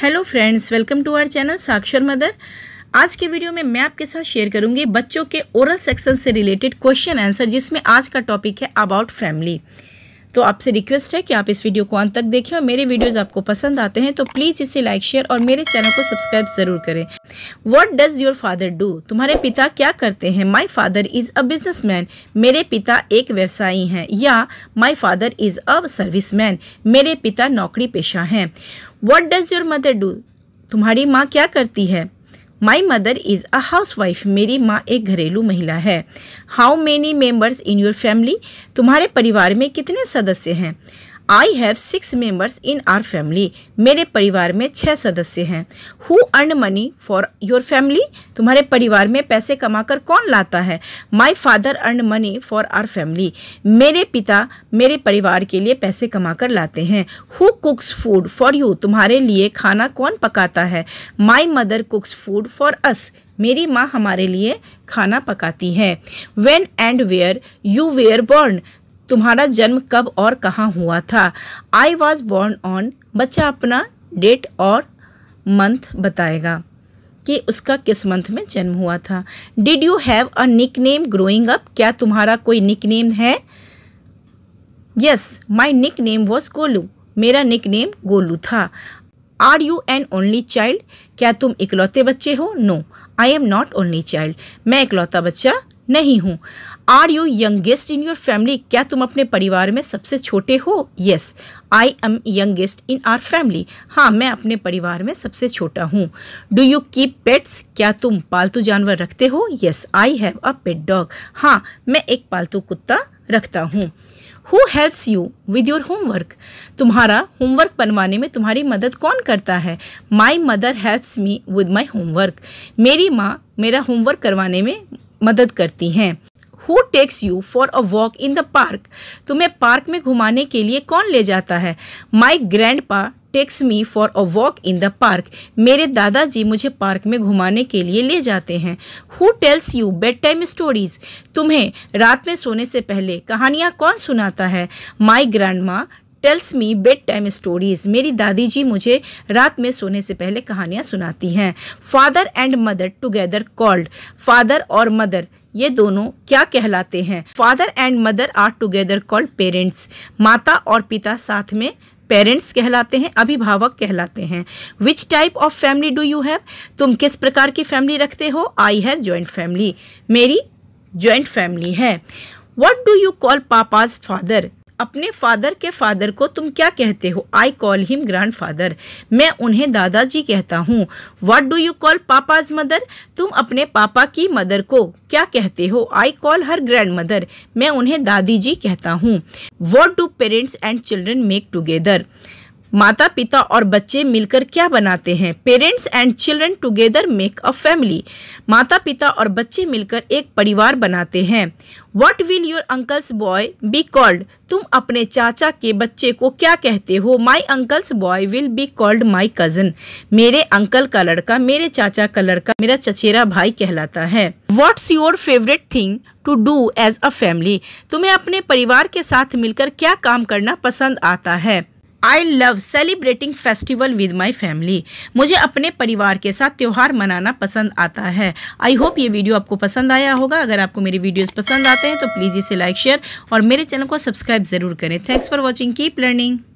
hello friends welcome to our channel Sakshar mother आज के video में मैं आपके साथ शेयर करूंगी बच्चों के ओरल सेक्शन से रिलेटेड क्वेश्चन आंसर जिसमें आज का टॉपिक है अबाउट फैमिली तो आपसे रिक्वेस्ट है कि आप इस वीडियो को अंत तक देखें और मेरे वीडियोज़ आपको पसंद आते हैं तो प्लीज़ इसे लाइक शेयर और मेरे चैनल को सब्सक्राइब ज़रूर करें what does your father do तुम्हारे पिता क्या करते हैं my father is a man मेरे पिता एक व्यवसायी हैं या my father is a man मेरे पिता नौकरी पेशा हैं what does your mother do तुम्हारी माँ क्या करती है my mother is a housewife मेरी माँ एक घरेलू महिला है how many members in your family तुम्हारे परिवार में कितने सदस्य हैं I have six members in our family मेरे परिवार में छः सदस्य हैं who earn money for your family तुम्हारे परिवार में पैसे कमाकर कौन लाता है my father earn money for our family मेरे पिता मेरे परिवार के लिए पैसे कमाकर लाते हैं who cooks food for you तुम्हारे लिए खाना कौन पकाता है my mother cooks food for us मेरी माँ हमारे लिए खाना पकाती है when and where you were born तुम्हारा जन्म कब और कहाँ हुआ था आई वॉज बॉर्न ऑन बच्चा अपना डेट और मंथ बताएगा कि उसका किस मंथ में जन्म हुआ था did you have a nickname growing up क्या तुम्हारा कोई निक नेम है yes my nickname was Golu मेरा निक नेम गोलू था are you an only child क्या तुम इकलौते बच्चे हो no I am not only child मैं इकलौता बच्चा नहीं हूँ are you youngest in your family क्या तुम अपने परिवार में सबसे छोटे हो yes I am youngest in our family हाँ मैं अपने परिवार में सबसे छोटा हूँ डू यू कीप पेट्स क्या तुम पालतू जानवर रखते हो yes I have a pet dog हाँ मैं एक पालतू कुत्ता रखता हूँ who helps you with your homework तुम्हारा होमवर्क बनवाने में तुम्हारी मदद कौन करता है my mother helps me with my homework मेरी माँ मेरा होमवर्क करवाने में मदद करती हैं who takes you for a walk in the park तुम्हें पार्क में घुमाने के लिए कौन ले जाता है माई ग्रैंड पा takes me for a walk in the park मेरे दादाजी मुझे पार्क में घुमाने के लिए ले जाते हैं who tells you bedtime stories तुम्हें रात में सोने से पहले कहानियाँ कौन सुनाता है my grandma tells me bedtime stories मेरी दादी जी मुझे रात में सोने से पहले कहानियाँ सुनाती हैं father and mother together called father और मदर ये दोनों क्या कहलाते हैं father and mother are together called parents माता और पिता साथ में पेरेंट्स कहलाते हैं अभिभावक कहलाते हैं which type of family do you have तुम किस प्रकार की फैमिली रखते हो आई हैव जॉइंट फैमिली मेरी जॉइंट फैमिली है what do you call papa's father अपने फादर के फादर को तुम क्या कहते हो I call him grandfather मैं उन्हें दादाजी कहता हूँ what do you call papa's mother तुम अपने पापा की मदर को क्या कहते हो I call her grand mother मैं उन्हें दादी जी कहता हूँ what do parents and children make together माता पिता और बच्चे मिलकर क्या बनाते हैं parents and children together make a family माता पिता और बच्चे मिलकर एक परिवार बनाते हैं what will your uncle's boy be called तुम अपने चाचा के बच्चे को क्या कहते हो my uncle's boy will be called my cousin मेरे अंकल का लड़का मेरे चाचा का लड़का मेरा चचेरा भाई कहलाता है what's your favourite thing to do as a family तुम्हें अपने परिवार के साथ मिलकर क्या काम करना पसंद आता है I love celebrating festival with my family मुझे अपने परिवार के साथ त्यौहार मनाना पसंद आता है आई होप ये वीडियो आपको पसंद आया होगा अगर आपको मेरे वीडियोस पसंद आते हैं तो प्लीज़ इसे लाइक शेयर और मेरे चैनल को सब्सक्राइब ज़रूर करें thanks for watching keep learning